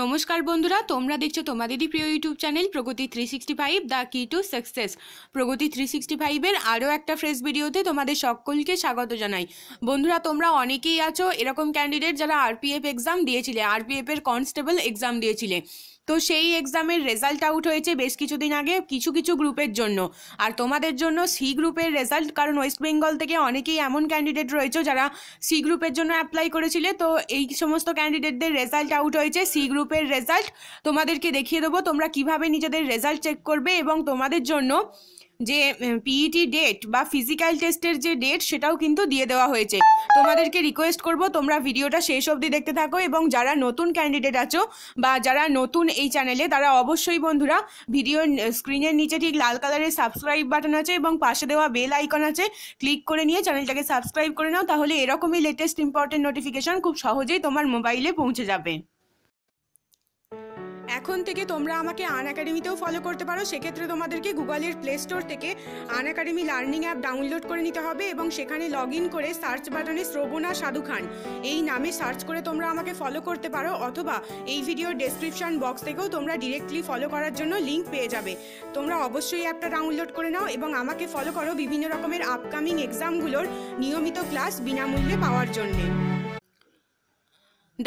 নমস্কার বন্ধুরা তোমরা দেখছো তোমাদেরই প্রিয় YouTube channel Pragati three sixty five the key to success Pragati three sixty ফাইভের আরও একটা ফ্রেশ ভিডিওতে তোমাদের সকলকে স্বাগত জানাই বন্ধুরা তোমরা অনেকেই আছো এরকম ক্যান্ডিডেট যারা আরপিএফ এক্সাম দিয়েছিলে আরপিএফের কনস্টেবল এক্সাম দিয়েছিলে তো সেই এক্সামের রেজাল্ট আউট হয়েছে বেশ কিছুদিন আগে কিছু কিছু গ্রুপের জন্য আর তোমাদের জন্য সি গ্রুপের রেজাল্ট কারণ ওয়েস্ট বেঙ্গল থেকে অনেকেই এমন ক্যান্ডিডেট রয়েছে যারা সি গ্রুপের জন্য অ্যাপ্লাই করেছিলে তো এই সমস্ত ক্যান্ডিডেটদের রেজাল্ট আউট হয়েছে সি গ্রুপের রেজাল্ট তোমাদেরকে দেখিয়ে দেবো তোমরা কিভাবে নিজেদের রেজাল্ট চেক করবে এবং তোমাদের জন্য যে পিইটি ডেট e বা ফিজিক্যাল টেস্টের যে ডেট সেটাও কিন্তু দিয়ে দেওয়া হয়েছে তোমাদেরকে রিকোয়েস্ট করব তোমরা ভিডিওটা শেষ অবধি দেখতে থাকো এবং যারা নতুন ক্যান্ডিডেট আছো বা যারা নতুন এই চ্যানেলে তারা অবশ্যই বন্ধুরা ভিডিওর স্ক্রিনের নিচে ঠিক লাল কালারের সাবস্ক্রাইব বাটন আছে এবং পাশে দেওয়া বেল আইকন আছে ক্লিক করে নিয়ে চ্যানেলটাকে সাবস্ক্রাইব করে নাও তাহলে এরকমই লেটেস্ট ইম্পর্টেন্ট নোটিফিকেশান খুব সহজেই তোমার মোবাইলে পৌঁছে যাবে এখন থেকে তোমরা আমাকে আন একাডেমিতেও ফলো করতে পারো সেক্ষেত্রে তোমাদেরকে গুগলের প্লে স্টোর থেকে Unacademy learning app download করে নিতে হবে এবং সেখানে লগ ইন করে সার্চ বাটনে শ্রবণা সাধু খান এই নামে সার্চ করে তোমরা আমাকে ফলো করতে পারো অথবা এই ভিডিওর ডেসক্রিপশন বক্স থেকেও তোমরা ডিরেক্টলি ফলো করার জন্য লিঙ্ক পেয়ে যাবে তোমরা অবশ্যই অ্যাপটা ডাউনলোড করে নাও এবং আমাকে ফলো করো বিভিন্ন রকমের আপকামিং এক্সামগুলোর নিয়মিত ক্লাস বিনামূল্যে পাওয়ার জন্যে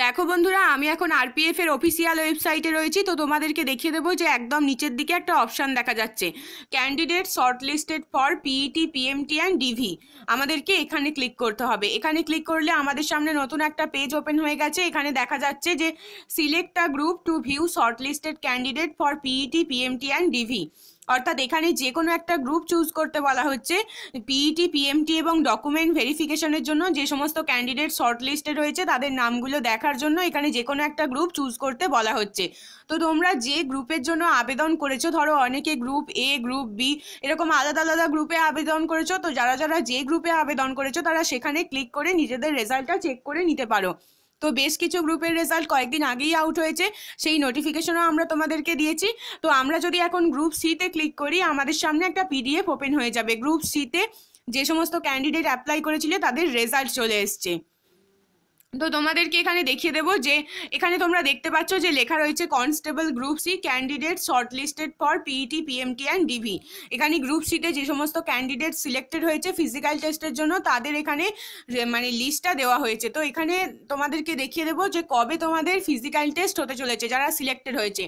দেখো বন্ধুরা আমি এখন আরপিএফ এর অফিসিয়াল ওয়েবসাইটে রয়েছি তো তোমাদেরকে দেখিয়ে দেবো যে একদম নিচের দিকে একটা অপশান দেখা যাচ্ছে candidate short listed for PET PMT and DV আমাদেরকে এখানে ক্লিক করতে হবে এখানে ক্লিক করলে আমাদের সামনে নতুন একটা পেজ ওপেন হয়ে গেছে এখানে দেখা যাচ্ছে যে select a group to view short listed candidate for PET PMT and DV অর্থাৎ এখানে যে কোনো একটা গ্রুপ চুজ করতে বলা হচ্ছে পিইটি পিএমটি e এবং ডকুমেন্ট ভেরিফিকেশনের জন্য যে সমস্ত ক্যান্ডিডেট শর্ট লিস্টে রয়েছে তাদের নামগুলো দেখার জন্য এখানে যে কোনো একটা গ্রুপ চুজ করতে বলা হচ্ছে তো তোমরা যে গ্রুপের জন্য আবেদন করেছো ধরো অনেকে গ্রুপ এ গ্রুপ বি এরকম আলাদা আলাদা গ্রুপে আবেদন করেছো তো যারা যারা যে গ্রুপে আবেদন করেছো তারা সেখানে ক্লিক করে নিজেদের রেজাল্টটা চেক করে নিতে পারো তো বেশ কিছু গ্রুপের রেজাল্ট কয়েকদিন আগেই আউট হয়েছে সেই নোটিফিকেশনও আমরা তোমাদেরকে দিয়েছি তো আমরা যদি এখন গ্রুপ সিতে ক্লিক করি আমাদের সামনে একটা পিডিএফ ওপেন হয়ে যাবে গ্রুপ সিতে যে সমস্ত ক্যান্ডিডেট অ্যাপ্লাই করেছিল তাদের রেজাল্ট চলে এসছে তো তোমাদেরকে এখানে দেখিয়ে দেবো যে এখানে তোমরা দেখতে পাচ্ছ যে লেখা রয়েছে constable group C candidate short listed for PET PMT and DV এখানে গ্রুপ সিতে যে সমস্ত ক্যান্ডিডেট সিলেক্টেড হয়েছে ফিজিক্যাল টেস্টের জন্য তাদের এখানে মানে লিস্টটা দেওয়া হয়েছে তো এখানে তোমাদেরকে দেখিয়ে দেবো যে কবে তোমাদের ফিজিক্যাল টেস্ট হতে চলেছে যারা সিলেক্টেড হয়েছে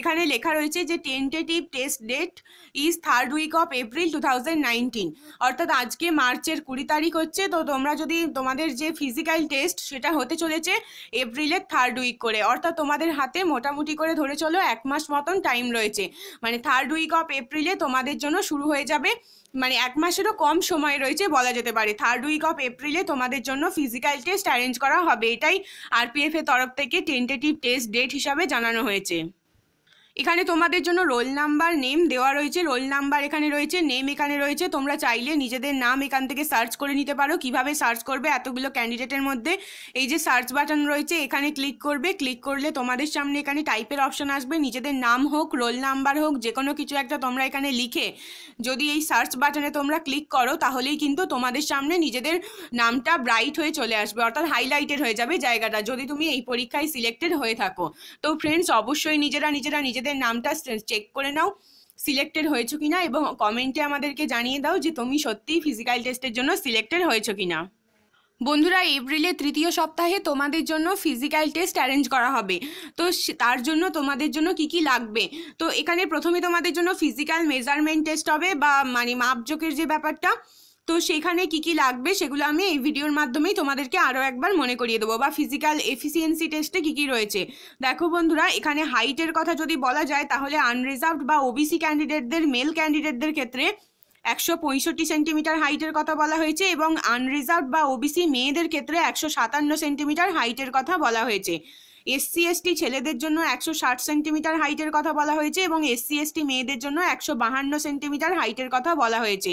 এখানে লেখা রয়েছে যে tentative test date is third week of April to অর্থাৎ আজকে মার্চের কুড়ি তারিখ হচ্ছে তো তোমরা যদি তোমাদের যে ফিজিক্যাল টেস্ট সেটা হতে চলেছে এপ্রিলের থার্ড উইক করে অর্থাৎ তোমাদের হাতে মোটামুটি করে ধরে চলো এক মাস মতন টাইম রয়েছে মানে থার্ড উইক অফ এপ্রিলে তোমাদের জন্য শুরু হয়ে যাবে মানে এক মাসেরও কম সময় রয়েছে বলা যেতে পারে থার্ড উইক অফ এপ্রিলে তোমাদের জন্য ফিজিক্যাল টেস্ট অ্যারেঞ্জ করা হবে এটাই আরপিএফ এর তরফ থেকে টেন্টেটিভ টেস্ট ডেট হিসাবে জানানো হয়েছে এখানে তোমাদের জন্য রোল নাম্বার নেম দেওয়া রয়েছে রোল নাম্বার এখানে রয়েছে নেম এখানে রয়েছে তোমরা চাইলে নিজেদের নাম এখান থেকে সার্চ করে নিতে পারো কিভাবে সার্চ করবে এতগুলো ক্যান্ডিডেটের মধ্যে এই যে সার্চ বাটন রয়েছে এখানে ক্লিক করবে ক্লিক করলে তোমাদের সামনে এখানে টাইপের অপশন আসবে নিজেদের নাম হোক রোল নাম্বার হোক যে কোনো কিছু একটা তোমরা এখানে লিখে যদি এই সার্চ বাটনে তোমরা ক্লিক করো তাহলেই কিন্তু তোমাদের সামনে নিজেদের নামটা ব্রাইট হয়ে চলে আসবে অর্থাৎ হাইলাইটেড হয়ে যাবে জায়গাটা যদি তুমি এই পরীক্ষায় সিলেক্টেড হয়ে থাকো তো ফ্রেন্ডস অবশ্যই নিজেরা নিজেরা নিজেদের নিজেদের নামটা চেক করে নাও সিলেক্টেড হয়েছো কিনা এবং কমেন্টে আমাদেরকে জানিয়ে দাও যে তুমি সত্যিই ফিজিক্যাল টেস্টের জন্য সিলেক্টেড হয়েছো কিনা বন্ধুরা এপ্রিলের তৃতীয় সপ্তাহে তোমাদের জন্য ফিজিক্যাল টেস্ট অ্যারেঞ্জ করা হবে তো তার জন্য তোমাদের জন্য কি কি লাগবে তো এখানে প্রথমে তোমাদের জন্য ফিজিক্যাল মেজারমেন্ট টেস্ট হবে বা মানে মাপজোকের যে ব্যাপারটা তো সেখানে কি কি লাগবে সেগুলো আমি এই ভিডিওর মাধ্যমেই তোমাদেরকে আরও একবার মনে করিয়ে দেবো বা ফিজিক্যাল এফিসিয়েন্সি টেস্টে কি কি রয়েছে দেখো বন্ধুরা এখানে হাইটের কথা যদি বলা যায় তাহলে আনরিজার্ভড বা ওবিসি ক্যান্ডিডেটদের মেল ক্যান্ডিডেটদের ক্ষেত্রে একশো পঁয়ষট্টি সেন্টিমিটার হাইটের কথা বলা হয়েছে এবং আনরিজার্ভ বা ওবিসি মেয়েদের ক্ষেত্রে একশো সাতান্ন সেন্টিমিটার হাইটের কথা বলা হয়েছে এসসি এসটি ছেলেদের জন্য একশো ষাট সেন্টিমিটার হাইটের কথা বলা হয়েছে এবং এসসি এসটি মেয়েদের জন্য একশো বাহান্ন সেন্টিমিটার হাইটের কথা বলা হয়েছে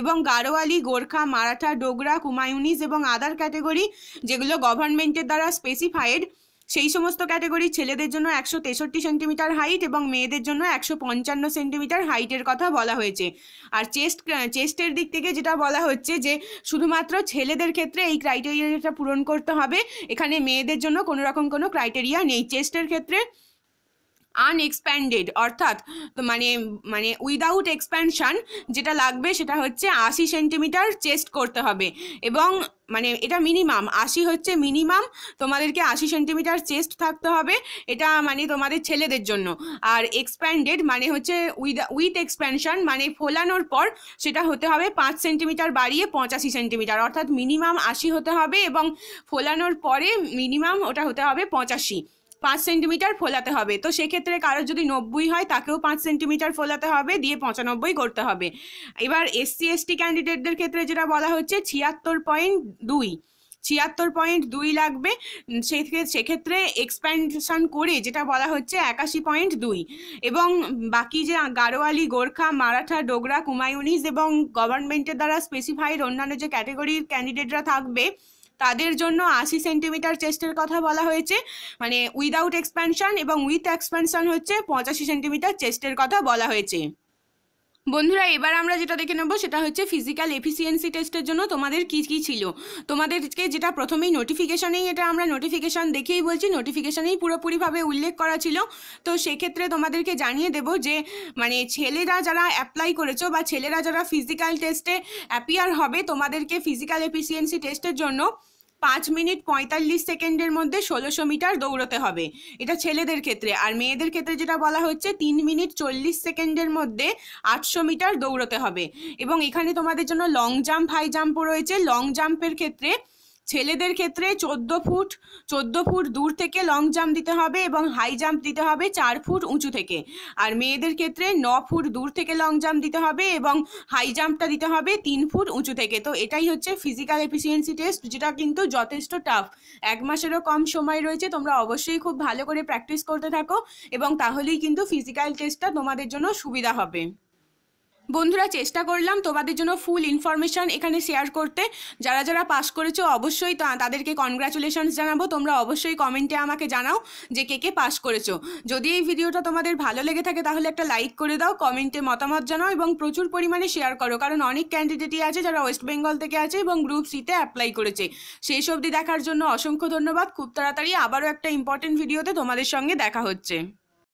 এবং গারোয়ালি গোর্খা মারাঠা ডোগরা কুমায়ুনিস এবং আদার ক্যাটেগরি যেগুলো গভর্নমেন্টের দ্বারা স্পেসিফাইড সেই সমস্ত ক্যাটাগরি ছেলেদের জন্য একশো তেষট্টি সেন্টিমিটার হাইট এবং মেয়েদের জন্য একশো পঞ্চান্ন সেন্টিমিটার হাইটের কথা বলা হয়েছে আর চেস্ট চেস্টের দিক থেকে যেটা বলা হচ্ছে যে শুধুমাত্র ছেলেদের ক্ষেত্রে এই ক্রাইটেরিয়াটা পূরণ করতে হবে এখানে মেয়েদের জন্য কোনো রকম কোনো ক্রাইটেরিয়া নেই চেস্টের ক্ষেত্রে আনএক্সপ্যান্ডেড অর্থাৎ মানে মানে উইদাউট এক্সপ্যানশান যেটা লাগবে সেটা হচ্ছে আশি সেন্টিমিটার চেস্ট করতে হবে এবং মানে এটা মিনিমাম আশি হচ্ছে মিনিমাম তোমাদেরকে আশি সেন্টিমিটার চেস্ট থাকতে হবে এটা মানে তোমাদের ছেলেদের জন্য আর এক্সপ্যান্ডেড মানে হচ্ছে উইথ উইথ এক্সপ্যানশন মানে ফোলানোর পর সেটা হতে হবে পাঁচ সেন্টিমিটার বাড়িয়ে পঁচাশি সেন্টিমিটার অর্থাৎ মিনিমাম আশি হতে হবে এবং ফোলানোর পরে মিনিমাম ওটা হতে হবে পঁচাশি পাঁচ সেন্টিমিটার ফোলাতে হবে তো সেক্ষেত্রে কারোর যদি নব্বই হয় তাকেও পাঁচ সেন্টিমিটার ফোলাতে হবে দিয়ে পঁচানব্বই করতে হবে এবার এসসি এসটি ক্যান্ডিডেটদের ক্ষেত্রে যেটা বলা হচ্ছে ছিয়াত্তর পয়েন্ট দুই ছিয়াত্তর পয়েন্ট দুই লাগবে সেক্ষেত্রে এক্সপ্যানশন করে যেটা বলা হচ্ছে একাশি পয়েন্ট দুই এবং বাকি যে গারোয়ালি গোর্খা মারাঠা ডোগরা কুমায়ুনিস এবং গভর্নমেন্টের দ্বারা স্পেসিফাইড অন্যান্য যে ক্যাটেগরির ক্যান্ডিডেটরা থাকবে তাদের জন্য আশি সেন্টিমিটার চেস্টের কথা বলা হয়েছে মানে উইদাউট এক্সপ্যানশন এবং উইথ এক্সপ্যানশন হচ্ছে পঁচাশি সেন্টিমিটার চেস্টের কথা বলা হয়েছে বন্ধুরা এবার আমরা যেটা দেখে নেব সেটা হচ্ছে ফিজিক্যাল এফিসিয়েন্সি টেস্টের জন্য তোমাদের কি কি ছিল তোমাদেরকে যেটা প্রথমেই নোটিফিকেশানেই এটা আমরা নোটিফিকেশান দেখেই বলছি নোটিফিকেশানেই পুরোপুরিভাবে উল্লেখ করা ছিল তো সেক্ষেত্রে তোমাদেরকে জানিয়ে দেব যে মানে ছেলেরা যারা অ্যাপ্লাই করেছো বা ছেলেরা যারা ফিজিক্যাল টেস্টে অ্যাপিয়ার হবে তোমাদেরকে ফিজিক্যাল এফিসিয়েন্সি টেস্টের জন্য পাঁচ মিনিট পঁয়তাল্লিশ সেকেন্ডের মধ্যে ষোলোশো মিটার দৌড়তে হবে এটা ছেলেদের ক্ষেত্রে আর মেয়েদের ক্ষেত্রে যেটা বলা হচ্ছে তিন মিনিট চল্লিশ সেকেন্ডের মধ্যে আটশো মিটার দৌড়তে হবে এবং এখানে তোমাদের জন্য লং জাম্প হাই জাম্পও রয়েছে লং জাম্পের ক্ষেত্রে ছেলেদের ক্ষেত্রে চোদ্দো ফুট চোদ্দ ফুট দূর থেকে লং জাম্প দিতে হবে এবং হাই জাম্প দিতে হবে চার ফুট উঁচু থেকে আর মেয়েদের ক্ষেত্রে ন ফুট দূর থেকে লং জাম্প দিতে হবে এবং হাই জাম্পটা দিতে হবে তিন ফুট উঁচু থেকে তো এটাই হচ্ছে ফিজিক্যাল এফিসিয়েন্সি টেস্ট যেটা কিন্তু যথেষ্ট টাফ এক মাসেরও কম সময় রয়েছে তোমরা অবশ্যই খুব ভালো করে প্র্যাকটিস করতে থাকো এবং তাহলেই কিন্তু ফিজিক্যাল টেস্টটা তোমাদের জন্য সুবিধা হবে বন্ধুরা চেষ্টা করলাম তোমাদের জন্য ফুল ইনফরমেশান এখানে শেয়ার করতে যারা যারা পাস করেছো অবশ্যই তাদেরকে কনগ্রাচুলেশনস জানাবো তোমরা অবশ্যই কমেন্টে আমাকে জানাও যে কে কে পাস করেছো যদি এই ভিডিওটা তোমাদের ভালো লেগে থাকে তাহলে একটা লাইক করে দাও কমেন্টে মতামত জানাও এবং প্রচুর পরিমাণে শেয়ার করো কারণ অনেক ক্যান্ডিডেটই আছে যারা ওয়েস্ট বেঙ্গল থেকে আছে এবং গ্রুপ সিতে অ্যাপ্লাই করেছে সেই সবদি দেখার জন্য অসংখ্য ধন্যবাদ খুব তাড়াতাড়ি আবারও একটা ইম্পর্টেন্ট ভিডিওতে তোমাদের সঙ্গে দেখা হচ্ছে